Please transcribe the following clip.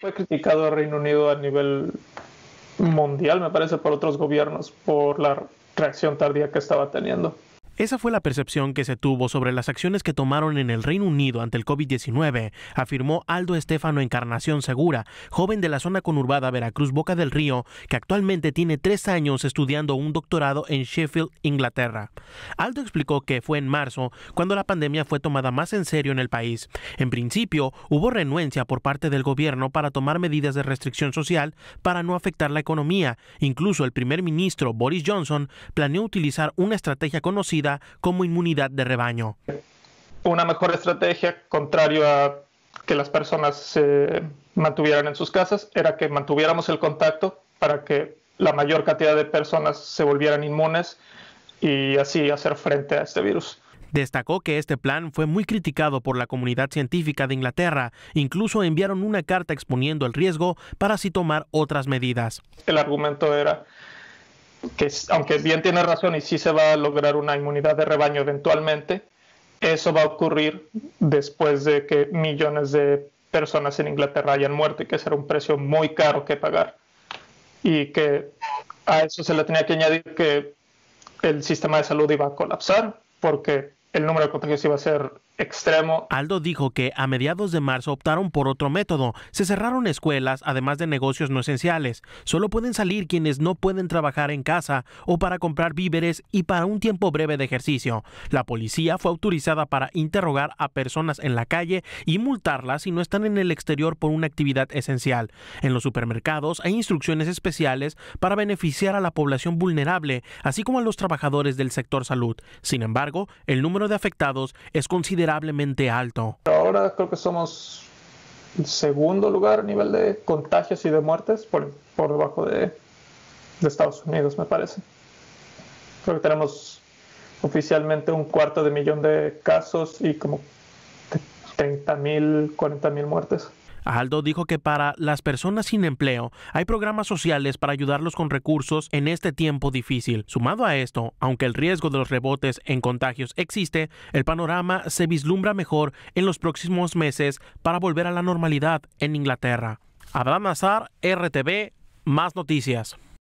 Fue criticado Reino Unido a nivel mundial, me parece, por otros gobiernos por la reacción tardía que estaba teniendo. Esa fue la percepción que se tuvo sobre las acciones que tomaron en el Reino Unido ante el COVID-19, afirmó Aldo Estefano Encarnación Segura, joven de la zona conurbada Veracruz Boca del Río, que actualmente tiene tres años estudiando un doctorado en Sheffield, Inglaterra. Aldo explicó que fue en marzo cuando la pandemia fue tomada más en serio en el país. En principio, hubo renuencia por parte del gobierno para tomar medidas de restricción social para no afectar la economía. Incluso el primer ministro Boris Johnson planeó utilizar una estrategia conocida como inmunidad de rebaño. Una mejor estrategia, contrario a que las personas se mantuvieran en sus casas, era que mantuviéramos el contacto para que la mayor cantidad de personas se volvieran inmunes y así hacer frente a este virus. Destacó que este plan fue muy criticado por la comunidad científica de Inglaterra. Incluso enviaron una carta exponiendo el riesgo para así tomar otras medidas. El argumento era que aunque bien tiene razón y sí se va a lograr una inmunidad de rebaño eventualmente, eso va a ocurrir después de que millones de personas en Inglaterra hayan muerto y que será un precio muy caro que pagar. Y que a eso se le tenía que añadir que el sistema de salud iba a colapsar porque el número de contagios iba a ser extremo. Aldo dijo que a mediados de marzo optaron por otro método. Se cerraron escuelas, además de negocios no esenciales. Solo pueden salir quienes no pueden trabajar en casa o para comprar víveres y para un tiempo breve de ejercicio. La policía fue autorizada para interrogar a personas en la calle y multarlas si no están en el exterior por una actividad esencial. En los supermercados hay instrucciones especiales para beneficiar a la población vulnerable, así como a los trabajadores del sector salud. Sin embargo, el número de afectados es considerable considerablemente alto. Ahora creo que somos segundo lugar a nivel de contagios y de muertes por, por debajo de, de Estados Unidos, me parece. Creo que tenemos oficialmente un cuarto de millón de casos y como 30.000, mil muertes. Aldo dijo que para las personas sin empleo hay programas sociales para ayudarlos con recursos en este tiempo difícil. Sumado a esto, aunque el riesgo de los rebotes en contagios existe, el panorama se vislumbra mejor en los próximos meses para volver a la normalidad en Inglaterra. Abraham Azar, RTV, más noticias.